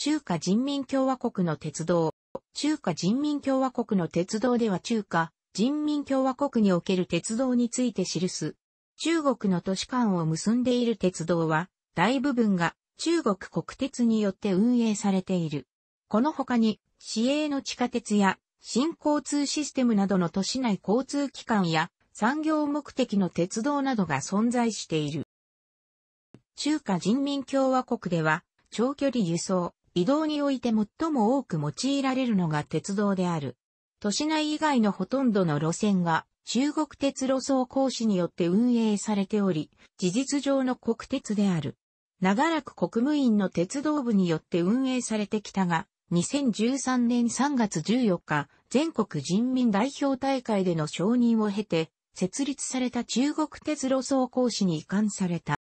中華人民共和国の鉄道。中華人民共和国の鉄道では中華人民共和国における鉄道について記す。中国の都市間を結んでいる鉄道は、大部分が中国国鉄によって運営されている。この他に、市営の地下鉄や新交通システムなどの都市内交通機関や産業目的の鉄道などが存在している。中華人民共和国では、長距離輸送、移動において最も多く用いられるのが鉄道である。都市内以外のほとんどの路線が中国鉄路総行士によって運営されており、事実上の国鉄である。長らく国務院の鉄道部によって運営されてきたが、2013年3月14日、全国人民代表大会での承認を経て、設立された中国鉄路総行士に移管された。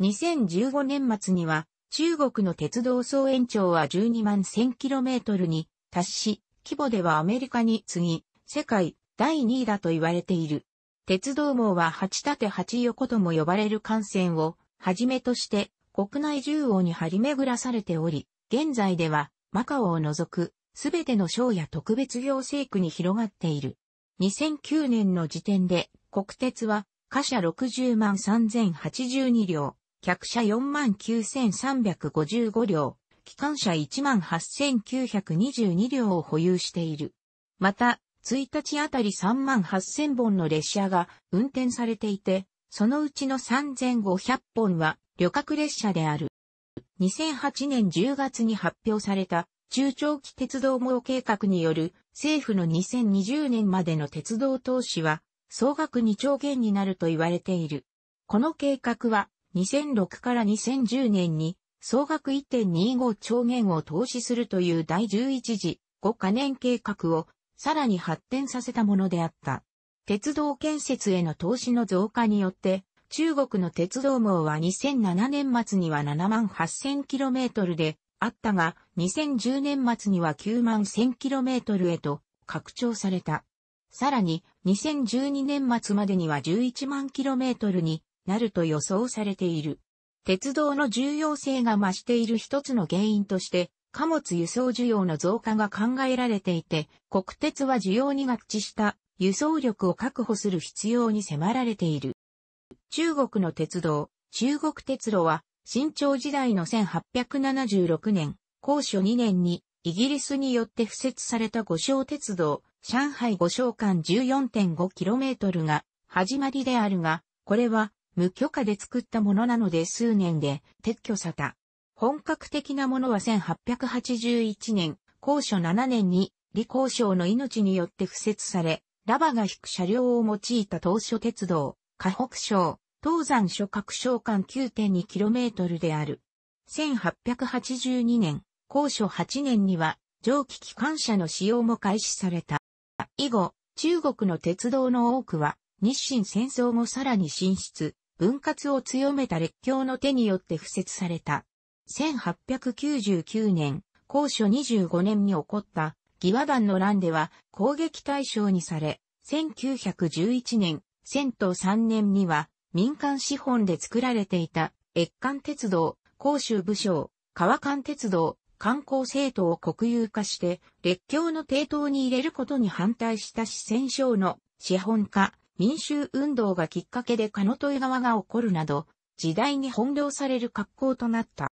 2015年末には、中国の鉄道総延長は12万 1000km に達し、規模ではアメリカに次、ぎ、世界第2位だと言われている。鉄道網は8縦8横とも呼ばれる幹線を、はじめとして国内縦横に張り巡らされており、現在ではマカオを除くすべての省や特別行政区に広がっている。2009年の時点で国鉄は貨車60万3082両、客車49,355両、機関車18,922両を保有している。また、1日あたり38,000本の列車が運転されていて、そのうちの3,500本は旅客列車である。2008年10月に発表された中長期鉄道網計画による政府の2020年までの鉄道投資は総額2兆元になると言われている。この計画は2006から2010年に総額1.25兆円を投資するという第11次5カ年計画をさらに発展させたものであった。鉄道建設への投資の増加によって、中国の鉄道網は2007年末には7万 8000km であったが、2010年末には9万 1000km へと拡張された。さらに、2012年末までには11万 km になると予想されている。鉄道の重要性が増している一つの原因として、貨物輸送需要の増加が考えられていて、国鉄は需要に合致した輸送力を確保する必要に迫られている。中国の鉄道、中国鉄路は、新朝時代の1876年、高所2年に、イギリスによって付設された五省鉄道、上海五省間 14.5km が、始まりであるが、これは、無許可で作ったものなので数年で撤去された。本格的なものは1881年、高所7年に、李工省の命によって付設され、ラバが引く車両を用いた当初鉄道、河北省、東山諸各省間 9.2km である。1882年、高所8年には、蒸気機関車の使用も開始された。以後、中国の鉄道の多くは、日清戦争後さらに進出、分割を強めた列強の手によって付設された。1899年、高所25年に起こった、義和団の乱では攻撃対象にされ、1911年、戦闘3年には民間資本で作られていた、越関鉄道、甲州武将、川間鉄道、観光政党を国有化して、列強の抵当に入れることに反対した四川省の資本家、民衆運動がきっかけでカノトイ側が起こるなど、時代に翻弄される格好となった。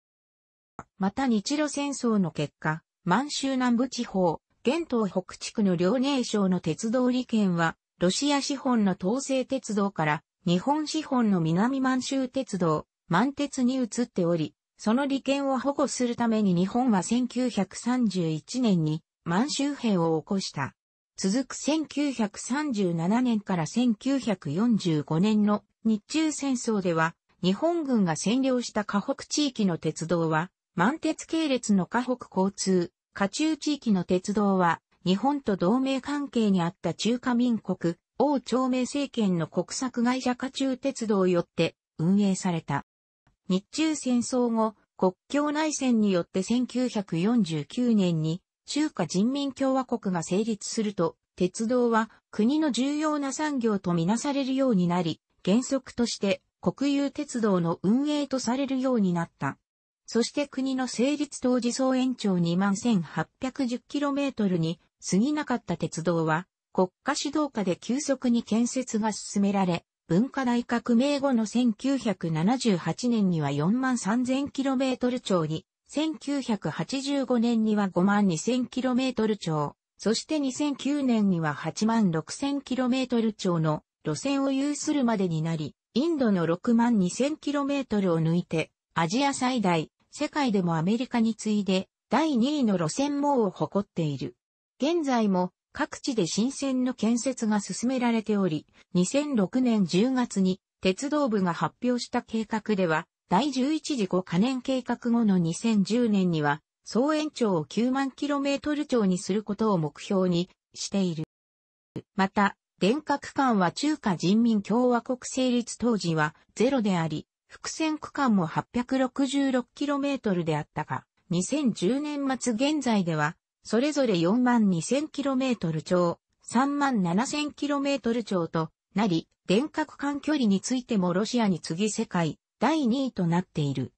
また日露戦争の結果、満州南部地方、現東北地区の遼寧省の鉄道利権は、ロシア資本の統制鉄道から日本資本の南満州鉄道、満鉄に移っており、その利権を保護するために日本は1931年に満州兵を起こした。続く1937年から1945年の日中戦争では、日本軍が占領した河北地域の鉄道は、満鉄系列の河北交通、下中地域の鉄道は、日本と同盟関係にあった中華民国、王朝明政権の国策会社下中鉄道よって運営された。日中戦争後、国境内戦によって1949年に中華人民共和国が成立すると、鉄道は国の重要な産業とみなされるようになり、原則として国有鉄道の運営とされるようになった。そして国の成立当時総延長 21,810km に過ぎなかった鉄道は、国家指導下で急速に建設が進められ、文化大革命後の1978年には 43,000km 超に1985年には5万 2000km 超、そして2009年には8万 6000km 超の路線を有するまでになり、インドの6万 2000km を抜いて、アジア最大、世界でもアメリカに次いで、第2位の路線網を誇っている。現在も各地で新線の建設が進められており、2006年10月に鉄道部が発表した計画では、第11次5可燃計画後の2010年には、総延長を9万 km 超にすることを目標にしている。また、電化区間は中華人民共和国成立当時はゼロであり、伏線区間も 866km であったが、2010年末現在では、それぞれ 42,000km 超、37,000km 超となり、電化区間距離についてもロシアに次ぎ世界第2位となっている。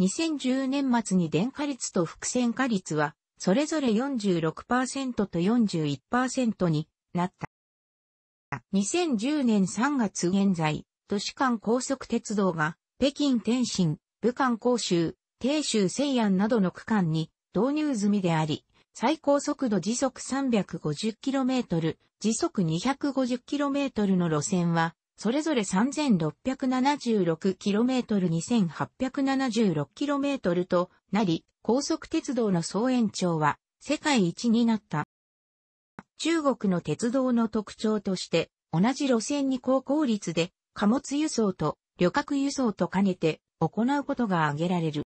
2010年末に電化率と伏線化率は、それぞれ46%と41%になった。2010年3月現在、都市間高速鉄道が、北京天津、武漢広州、鄭州西安などの区間に導入済みであり、最高速度時速 350km、時速 250km の路線はそれぞれ 3676km2876km となり、高速鉄道の総延長は世界一になった。中国の鉄道の特徴として、同じ路線に高効率で貨物輸送と旅客輸送と兼ねて行うことが挙げられる。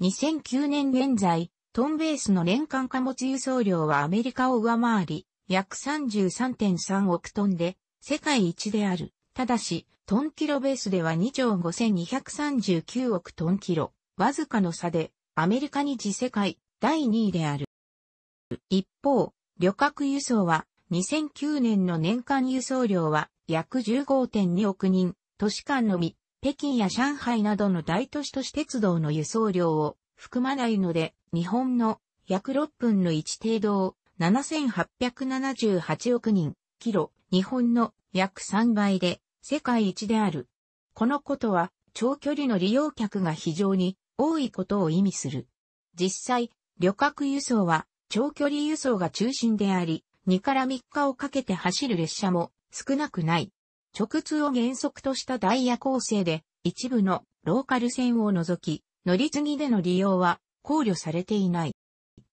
2009年現在、トンベースの年間貨物輸送量はアメリカを上回り、約33.3億トンで世界一である。ただし、トンキロベースでは2兆5239億トンキロ、わずかの差で、アメリカに次世界第2位である。一方、旅客輸送は、2009年の年間輸送量は約15.2億人、都市間のみ、北京や上海などの大都市都市鉄道の輸送量を含まないので、日本の約6分の1程度を7878億人、キロ、日本の約3倍で、世界一である。このことは、長距離の利用客が非常に多いことを意味する。実際、旅客輸送は長距離輸送が中心であり、2から3日をかけて走る列車も少なくない。直通を原則としたダイヤ構成で、一部のローカル線を除き、乗り継ぎでの利用は考慮されていない。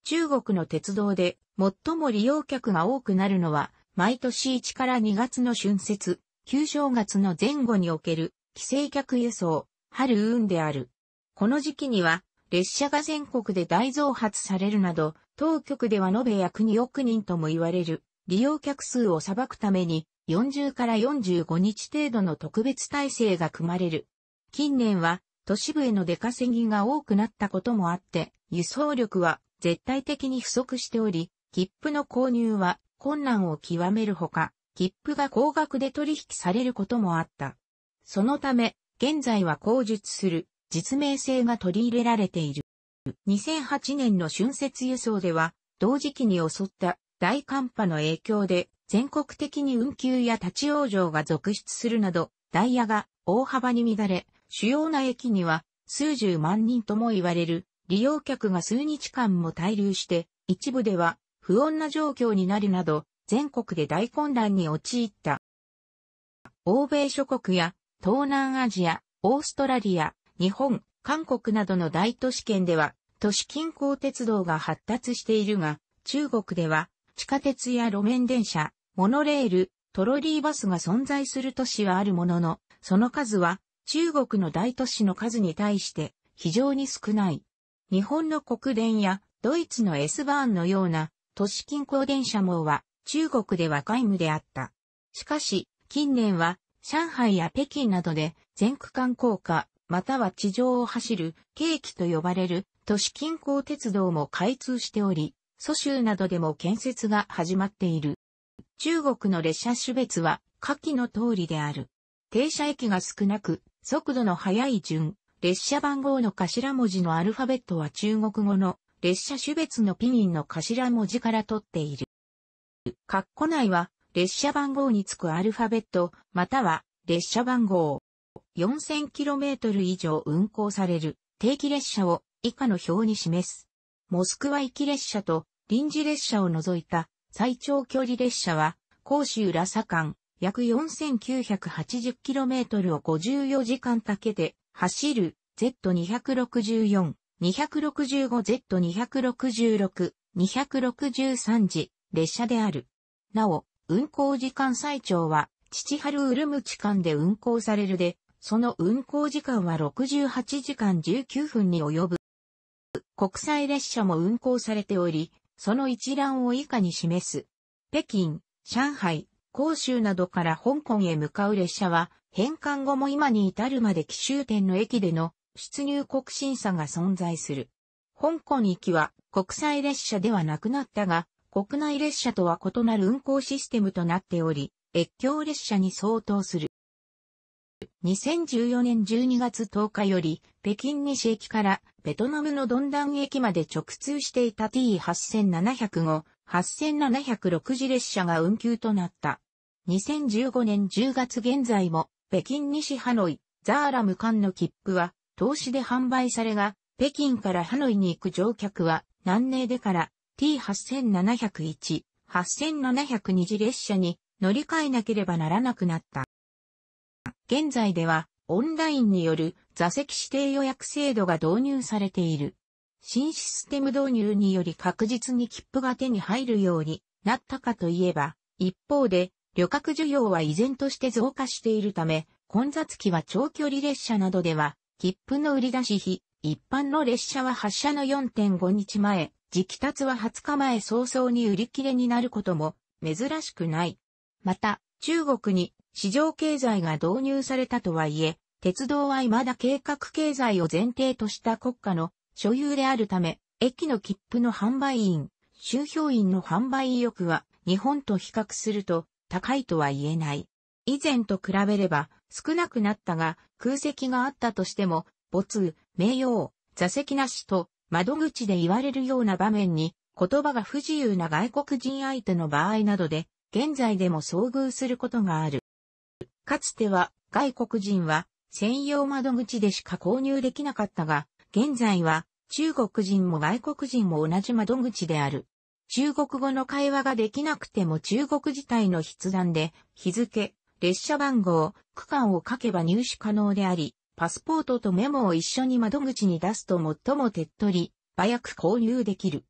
中国の鉄道で最も利用客が多くなるのは、毎年1から2月の春節、旧正月の前後における帰省客輸送、春運である。この時期には、列車が全国で大増発されるなど、当局では延べ約2億人とも言われる、利用客数を裁くために、40から45日程度の特別体制が組まれる。近年は、都市部への出稼ぎが多くなったこともあって、輸送力は絶対的に不足しており、切符の購入は困難を極めるほか、切符が高額で取引されることもあった。そのため、現在は口述する実名性が取り入れられている。2008年の春節輸送では、同時期に襲った大寒波の影響で、全国的に運休や立ち往生が続出するなど、ダイヤが大幅に乱れ、主要な駅には数十万人とも言われる利用客が数日間も滞留して、一部では不穏な状況になるなど、全国で大混乱に陥った。欧米諸国や東南アジア、オーストラリア、日本、韓国などの大都市圏では都市近郊鉄道が発達しているが、中国では地下鉄や路面電車、モノレール、トロリーバスが存在する都市はあるものの、その数は中国の大都市の数に対して非常に少ない。日本の国電やドイツの S バーンのような都市近郊電車網は中国では皆無であった。しかし、近年は、上海や北京などで、全区間高架、または地上を走る、景気と呼ばれる、都市近郊鉄道も開通しており、蘇州などでも建設が始まっている。中国の列車種別は、下記の通りである。停車駅が少なく、速度の速い順、列車番号の頭文字のアルファベットは中国語の列車種別のピニンの頭文字から取っている。括弧内は、列車番号につくアルファベット、または、列車番号。4000km 以上運行される定期列車を以下の表に示す。モスクワ行き列車と臨時列車を除いた最長距離列車は、甲州ラサ間約 4980km を54時間かけて走る Z264、265Z266、263時列車である。なお、運行時間最長は、父春ウルム地間で運行されるで、その運行時間は68時間19分に及ぶ。国際列車も運行されており、その一覧を以下に示す。北京、上海、広州などから香港へ向かう列車は、返還後も今に至るまで奇襲店の駅での出入国審査が存在する。香港行きは国際列車ではなくなったが、国内列車とは異なる運行システムとなっており、越境列車に相当する。2014年12月10日より、北京西駅からベトナムのドンダン駅まで直通していた t 8 7 0 5 8706次列車が運休となった。2015年10月現在も、北京西ハノイ、ザーラム間の切符は、投資で販売されが、北京からハノイに行く乗客は、南寧でから T8701、8702次列車に乗り換えなければならなくなった。現在では、オンラインによる座席指定予約制度が導入されている。新システム導入により確実に切符が手に入るようになったかといえば、一方で旅客需要は依然として増加しているため、混雑期は長距離列車などでは、切符の売り出し日、一般の列車は発車の4.5日前、直達は20日前早々に売り切れになることも珍しくない。また、中国に市場経済が導入されたとはいえ、鉄道は未だ計画経済を前提とした国家の所有であるため、駅の切符の販売員、周辺員の販売意欲は日本と比較すると高いとは言えない。以前と比べれば少なくなったが空席があったとしても、没、名誉、座席なしと窓口で言われるような場面に、言葉が不自由な外国人相手の場合などで、現在でも遭遇することがある。かつては、外国人は、専用窓口でしか購入できなかったが、現在は、中国人も外国人も同じ窓口である。中国語の会話ができなくても中国自体の筆談で、日付、列車番号、区間を書けば入手可能であり、パスポートとメモを一緒に窓口に出すと最も手っ取り、早く購入できる。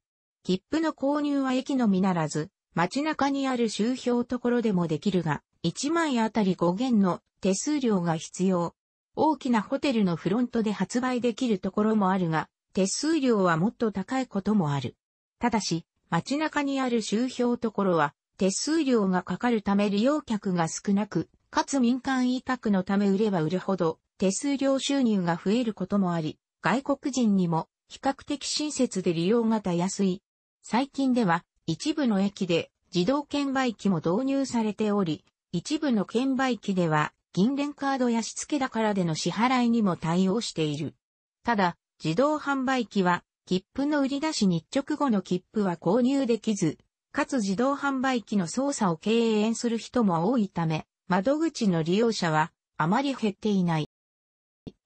切符の購入は駅のみならず、街中にある周辺ところでもできるが、1枚あたり5元の手数料が必要。大きなホテルのフロントで発売できるところもあるが、手数料はもっと高いこともある。ただし、街中にある周辺ところは、手数料がかかるため利用客が少なく、かつ民間委託のため売れば売るほど、手数料収入が増えることもあり、外国人にも比較的親切で利用型安やすい。最近では一部の駅で自動券売機も導入されており、一部の券売機では銀連カードやしつけだからでの支払いにも対応している。ただ、自動販売機は切符の売り出し日直後の切符は購入できず、かつ自動販売機の操作を敬遠する人も多いため、窓口の利用者はあまり減っていない。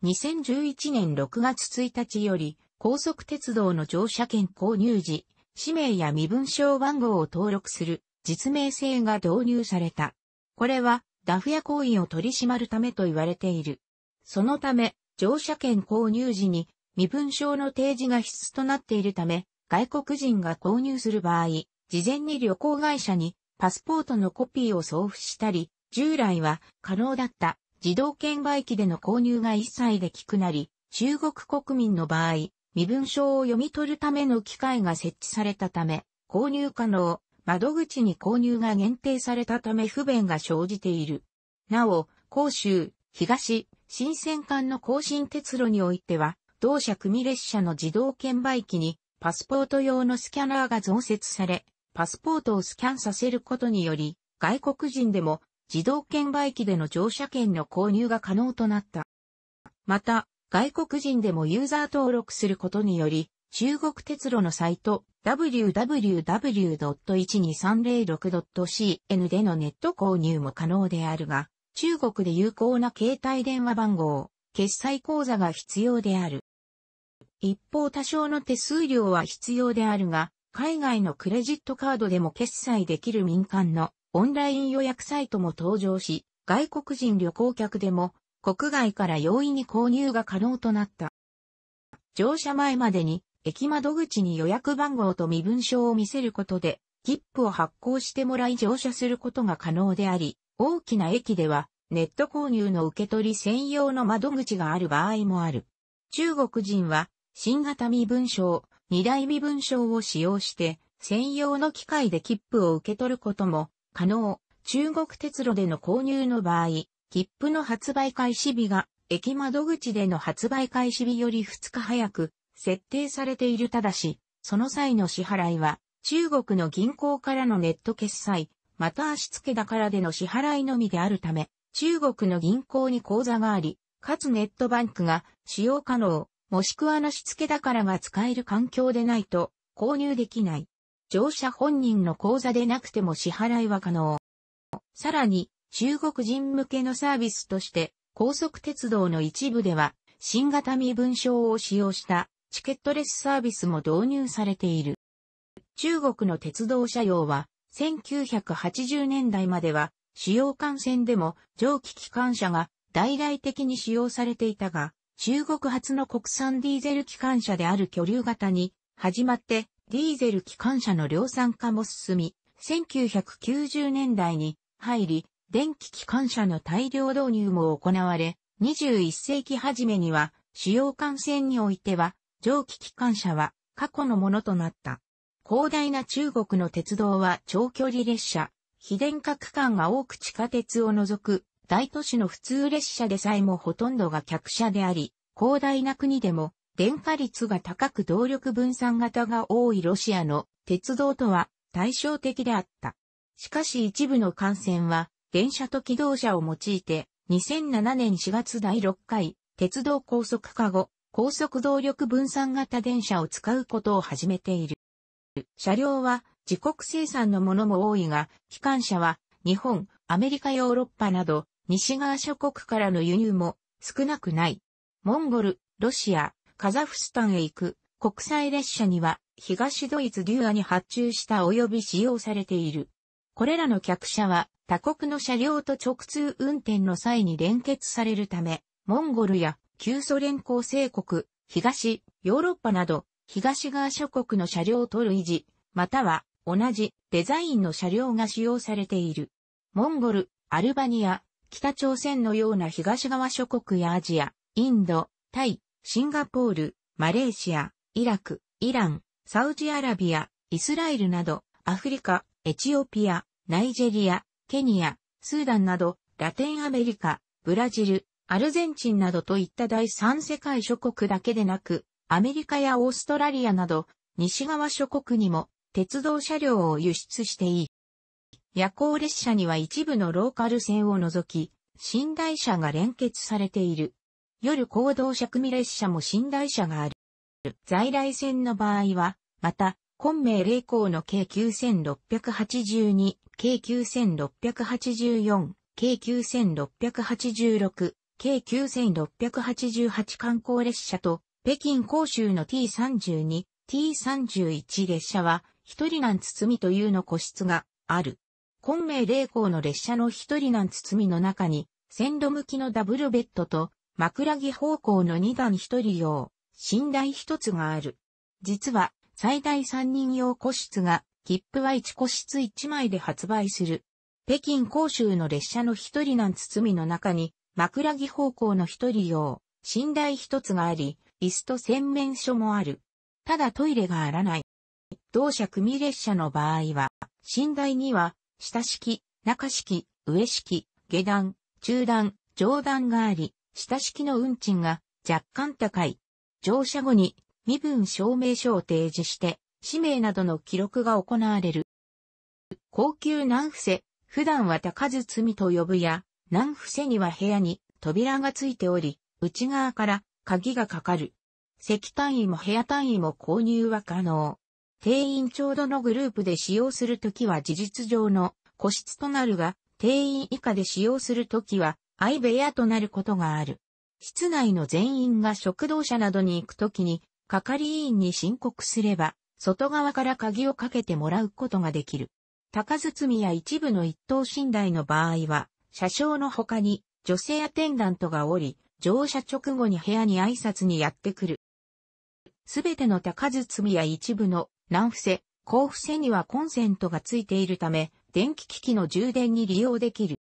2011年6月1日より、高速鉄道の乗車券購入時、氏名や身分証番号を登録する実名制が導入された。これは、ダフ屋行為を取り締まるためと言われている。そのため、乗車券購入時に身分証の提示が必須となっているため、外国人が購入する場合、事前に旅行会社にパスポートのコピーを送付したり、従来は可能だった自動券売機での購入が一切できくなり、中国国民の場合、身分証を読み取るための機械が設置されたため、購入可能、窓口に購入が限定されたため不便が生じている。なお、広州、東、新鮮間の更新鉄路においては、同社組列車の自動券売機にパスポート用のスキャナーが増設され、パスポートをスキャンさせることにより、外国人でも自動券売機での乗車券の購入が可能となった。また、外国人でもユーザー登録することにより、中国鉄路のサイト www.12306.cn でのネット購入も可能であるが、中国で有効な携帯電話番号、決済口座が必要である。一方多少の手数料は必要であるが、海外のクレジットカードでも決済できる民間のオンライン予約サイトも登場し、外国人旅行客でも国外から容易に購入が可能となった。乗車前までに駅窓口に予約番号と身分証を見せることで、切符を発行してもらい乗車することが可能であり、大きな駅ではネット購入の受け取り専用の窓口がある場合もある。中国人は新型身分証、二大身分証を使用して専用の機械で切符を受け取ることも可能、中国鉄路での購入の場合、切符の発売開始日が、駅窓口での発売開始日より2日早く、設定されているただし、その際の支払いは、中国の銀行からのネット決済、また足付けだからでの支払いのみであるため、中国の銀行に口座があり、かつネットバンクが使用可能、もしくは足し付けだからが使える環境でないと購入できない。乗車本人の口座でなくても支払いは可能。さらに、中国人向けのサービスとして、高速鉄道の一部では、新型身分証を使用したチケットレスサービスも導入されている。中国の鉄道車両は、1980年代までは、主要幹線でも蒸気機関車が大々的に使用されていたが、中国初の国産ディーゼル機関車である巨流型に、始まってディーゼル機関車の量産化も進み、1990年代に入り、電気機関車の大量導入も行われ、21世紀初めには、主要幹線においては、蒸気機関車は過去のものとなった。広大な中国の鉄道は長距離列車、非電化区間が多く地下鉄を除く、大都市の普通列車でさえもほとんどが客車であり、広大な国でも電化率が高く動力分散型が多いロシアの鉄道とは対照的であった。しかし一部の幹線は電車と機動車を用いて2007年4月第6回鉄道高速化後高速動力分散型電車を使うことを始めている。車両は自国生産のものも多いが、機関車は日本、アメリカヨーロッパなど西側諸国からの輸入も少なくない。モンゴル、ロシア、カザフスタンへ行く国際列車には東ドイツデュアに発注した及び使用されている。これらの客車は他国の車両と直通運転の際に連結されるため、モンゴルや旧ソ連構成国、東、ヨーロッパなど、東側諸国の車両と類似、または同じデザインの車両が使用されている。モンゴル、アルバニア、北朝鮮のような東側諸国やアジア、インド、タイ、シンガポール、マレーシア、イラク、イラン、サウジアラビア、イスラエルなど、アフリカ、エチオピア、ナイジェリア、ケニア、スーダンなど、ラテンアメリカ、ブラジル、アルゼンチンなどといった第三世界諸国だけでなく、アメリカやオーストラリアなど、西側諸国にも、鉄道車両を輸出していい。夜行列車には一部のローカル線を除き、寝台車が連結されている。夜行動尺組列車も寝台車がある。在来線の場合は、また、本命霊光の k 9682、k 9684、k 9686、k 9688観光列車と、北京広州の T32、T31 列車は、一人なん包みというの個室がある。本命霊光の列車の一人なん包みの中に、線路向きのダブルベッドと枕木方向の2段1人用、寝台1つがある。実は、最大3人用個室が、切符は1個室1枚で発売する。北京公州の列車の1人なん包みの中に、枕木方向の1人用、寝台1つがあり、椅子と洗面所もある。ただトイレがあらない。同社組列車の場合は、寝台には、下式、中式、上式、下段、中段、上段があり、下式の運賃が若干高い。乗車後に身分証明書を提示して、氏名などの記録が行われる。高級南伏せ、普段は高みと呼ぶや、南伏せには部屋に扉がついており、内側から鍵がかかる。席単位も部屋単位も購入は可能。定員ちょうどのグループで使用するときは事実上の個室となるが、定員以下で使用するときは相部屋となることがある。室内の全員が食堂車などに行くときに、係員に申告すれば、外側から鍵をかけてもらうことができる。高包や一部の一等寝台の場合は、車掌の他に女性アテンダントがおり、乗車直後に部屋に挨拶にやってくる。すべての高包や一部の南伏せ、甲伏せにはコンセントがついているため、電気機器の充電に利用できる。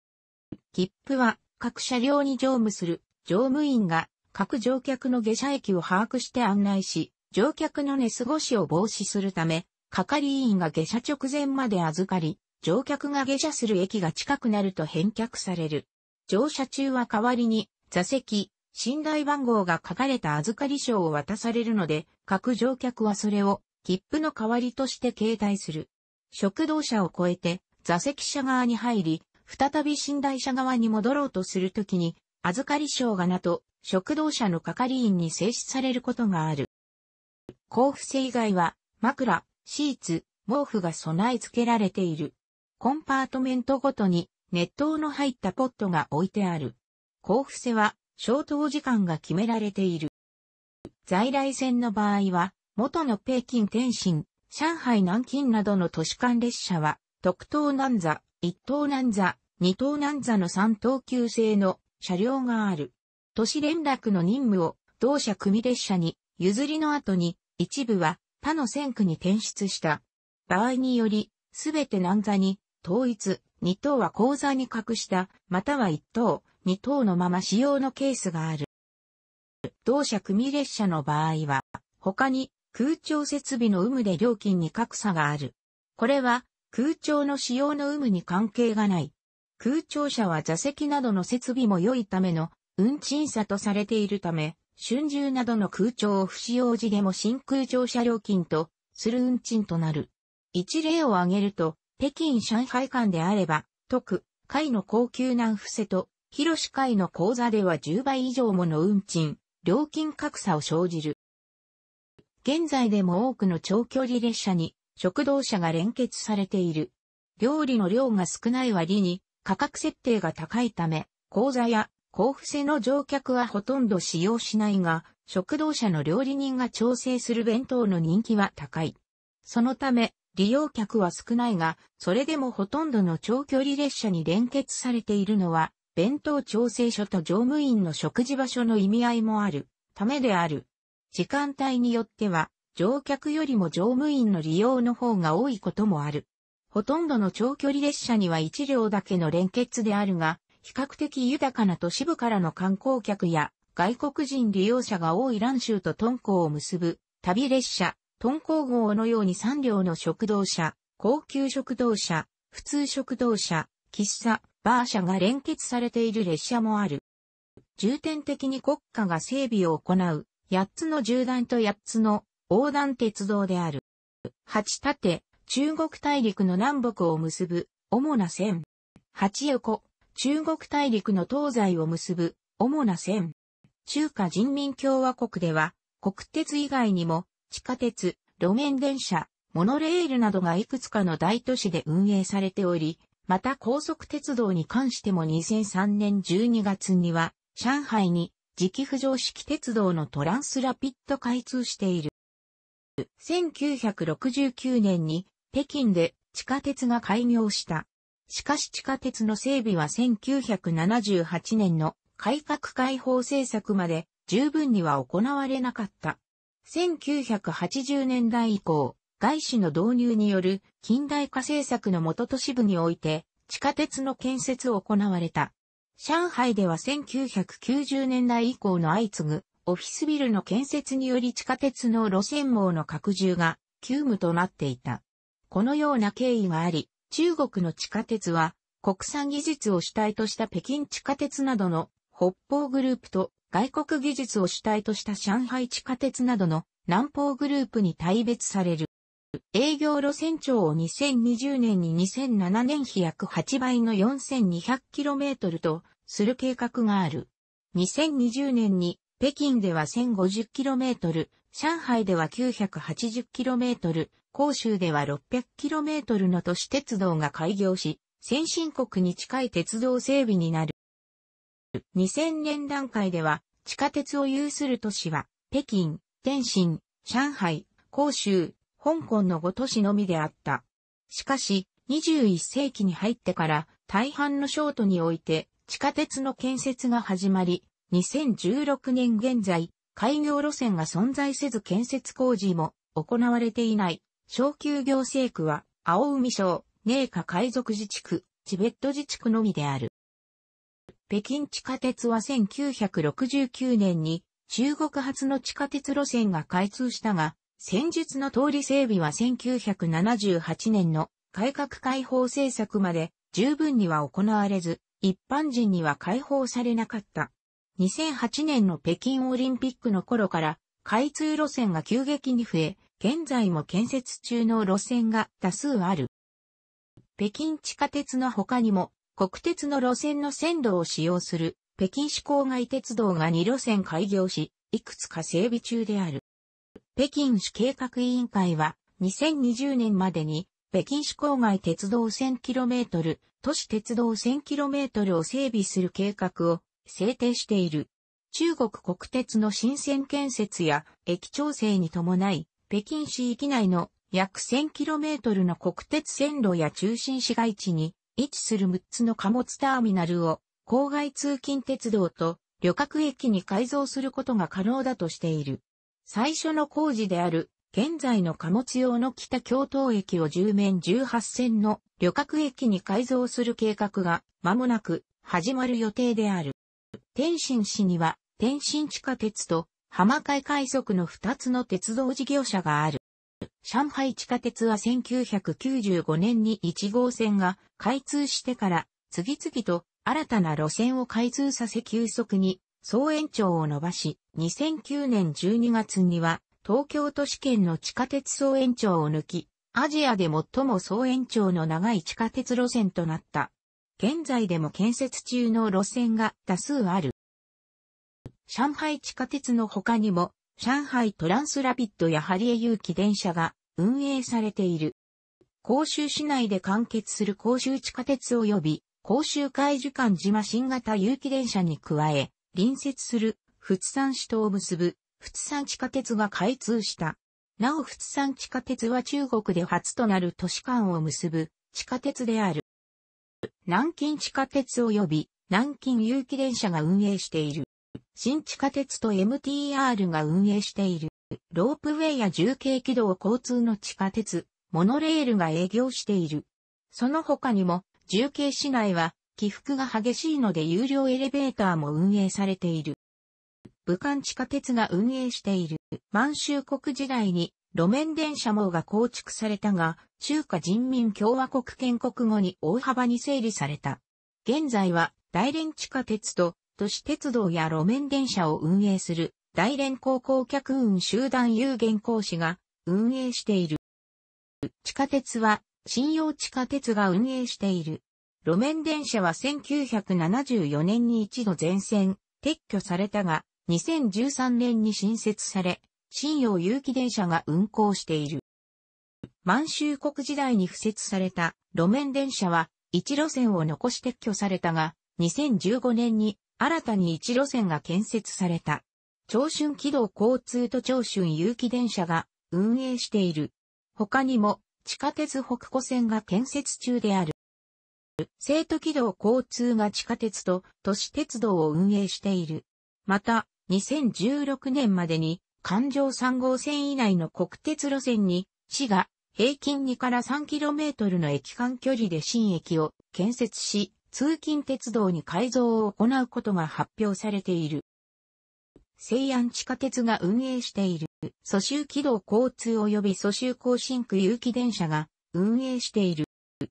切符は各車両に乗務する乗務員が各乗客の下車駅を把握して案内し、乗客の寝過ごしを防止するため、係員が下車直前まで預かり、乗客が下車する駅が近くなると返却される。乗車中は代わりに座席、信頼番号が書かれた預かり証を渡されるので、各乗客はそれを切符の代わりとして携帯する。食堂車を越えて座席車側に入り、再び寝台車側に戻ろうとするときに、預かり証がなと、食堂車の係員に制止されることがある。交付制以外は、枕、シーツ、毛布が備え付けられている。コンパートメントごとに、熱湯の入ったポットが置いてある。交付制は、消灯時間が決められている。在来線の場合は、元の北京天津、上海南京などの都市間列車は、特等南座、一等難座、二等難座の三等級制の車両がある。都市連絡の任務を同社組列車に譲りの後に一部は他の線区に転出した。場合により、すべて難座に統一、二等は口座に隠した、または一等、二等のまま使用のケースがある。同社組列車の場合は、他に空調設備の有無で料金に格差がある。これは空調の使用の有無に関係がない。空調車は座席などの設備も良いための運賃差とされているため、春秋などの空調を不使用時でも新空調車料金とする運賃となる。一例を挙げると、北京上海間であれば、特、海の高級南伏せと、広市海の口座では10倍以上もの運賃、料金格差を生じる。現在でも多くの長距離列車に食堂車が連結されている。料理の量が少ない割に価格設定が高いため、講座や交付制の乗客はほとんど使用しないが、食堂車の料理人が調整する弁当の人気は高い。そのため、利用客は少ないが、それでもほとんどの長距離列車に連結されているのは、弁当調整所と乗務員の食事場所の意味合いもある、ためである。時間帯によっては、乗客よりも乗務員の利用の方が多いこともある。ほとんどの長距離列車には1両だけの連結であるが、比較的豊かな都市部からの観光客や外国人利用者が多い蘭州と敦煌を結ぶ旅列車、敦煌号のように3両の食堂車、高級食堂車、普通食堂車、喫茶、バー車が連結されている列車もある。重点的に国家が整備を行う8つの縦断と8つの横断鉄道である。八縦、中国大陸の南北を結ぶ、主な線。八横、中国大陸の東西を結ぶ、主な線。中華人民共和国では、国鉄以外にも、地下鉄、路面電車、モノレールなどがいくつかの大都市で運営されており、また高速鉄道に関しても2003年12月には、上海に、磁気浮上式鉄道のトランスラピッド開通している。1969年に北京で地下鉄が開業した。しかし地下鉄の整備は1978年の改革開放政策まで十分には行われなかった。1980年代以降、外資の導入による近代化政策の元都市部において地下鉄の建設を行われた。上海では1990年代以降の相次ぐオフィスビルの建設により地下鉄の路線網の拡充が急務となっていた。このような経緯があり、中国の地下鉄は国産技術を主体とした北京地下鉄などの北方グループと外国技術を主体とした上海地下鉄などの南方グループに大別される。営業路線長を2020年に2007年比約8倍の 4200km とする計画がある。2020年に北京では 1050km、上海では 980km、広州では 600km の都市鉄道が開業し、先進国に近い鉄道整備になる。2000年段階では、地下鉄を有する都市は、北京、天津、上海、広州、香港の5都市のみであった。しかし、21世紀に入ってから、大半のー都において、地下鉄の建設が始まり、2016年現在、開業路線が存在せず建設工事も行われていない、小休業政区は、青海省、寧夏海賊自治区、チベット自治区のみである。北京地下鉄は1969年に中国発の地下鉄路線が開通したが、戦術の通り整備は1978年の改革開放政策まで十分には行われず、一般人には開放されなかった。2008年の北京オリンピックの頃から開通路線が急激に増え、現在も建設中の路線が多数ある。北京地下鉄の他にも国鉄の路線の線路を使用する北京市郊外鉄道が2路線開業し、いくつか整備中である。北京市計画委員会は2020年までに北京市郊外鉄道 1000km、都市鉄道 1000km を整備する計画を制定している。中国国鉄の新線建設や駅調整に伴い、北京市域内の約 1000km の国鉄線路や中心市街地に位置する6つの貨物ターミナルを郊外通勤鉄道と旅客駅に改造することが可能だとしている。最初の工事である現在の貨物用の北京東駅を10面18線の旅客駅に改造する計画が間もなく始まる予定である。天津市には天津地下鉄と浜海海速の2つの鉄道事業者がある。上海地下鉄は1995年に1号線が開通してから次々と新たな路線を開通させ急速に総延長を伸ばし、2009年12月には東京都市圏の地下鉄総延長を抜き、アジアで最も総延長の長い地下鉄路線となった。現在でも建設中の路線が多数ある。上海地下鉄の他にも、上海トランスラピッドやハリエ有機電車が運営されている。甲州市内で完結する甲州地下鉄及び甲州海樹間島新型有機電車に加え、隣接する仏山市とを結ぶ仏山地下鉄が開通した。なお仏山地下鉄は中国で初となる都市間を結ぶ地下鉄である。南京地下鉄及び南京有機電車が運営している。新地下鉄と MTR が運営している。ロープウェイや重慶軌道交通の地下鉄、モノレールが営業している。その他にも、重慶市内は起伏が激しいので有料エレベーターも運営されている。武漢地下鉄が運営している。満州国時代に路面電車網が構築されたが、中華人民共和国建国後に大幅に整理された。現在は大連地下鉄と都市鉄道や路面電車を運営する大連高校客運集団有限講師が運営している。地下鉄は信用地下鉄が運営している。路面電車は1974年に一度全線撤去されたが2013年に新設され、信用有機電車が運行している。満州国時代に付設された路面電車は一路線を残し撤去されたが、2015年に新たに一路線が建設された。長春軌道交通と長春有機電車が運営している。他にも地下鉄北湖線が建設中である。生徒軌道交通が地下鉄と都市鉄道を運営している。また、2016年までに環状3号線以内の国鉄路線に市が平均2から 3km の駅間距離で新駅を建設し、通勤鉄道に改造を行うことが発表されている。西安地下鉄が運営している、蘇州軌道交通及び蘇州高新区有機電車が運営している。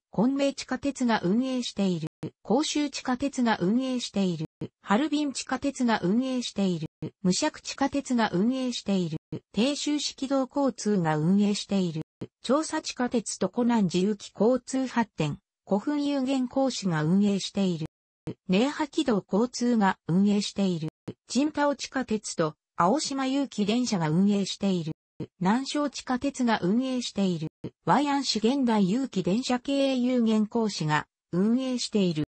昆明地下鉄が運営している。甲州地下鉄が運営している。ハルビン地下鉄が運営している。無尺地下鉄が運営している。低市式道交通が運営している。調査地下鉄と湖南自由機交通発展、古墳有限公司が運営している。寧波軌道交通が運営している。チンパオ地下鉄と青島有機電車が運営している。南昌地下鉄が運営している。ア安市現代有機電車経営有限公司が運営している。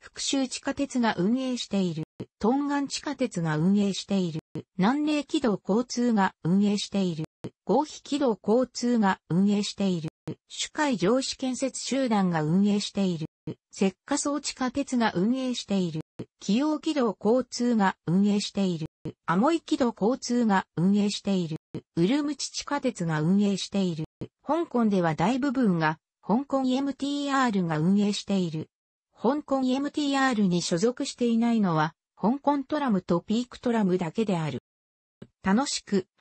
福州地下鉄が運営している。東岸地下鉄が運営している。南寧軌道交通が運営している。合否軌道交通が運営している。主海上市建設集団が運営している。石化装地下鉄が運営している。企業軌道交通が運営している。アモイ軌道交通が運営している。ウルムチ地下鉄が運営している。香港では大部分が香港 MTR が運営している。香港 MTR に所属していないのは、香港トラムとピークトラムだけである。楽しく、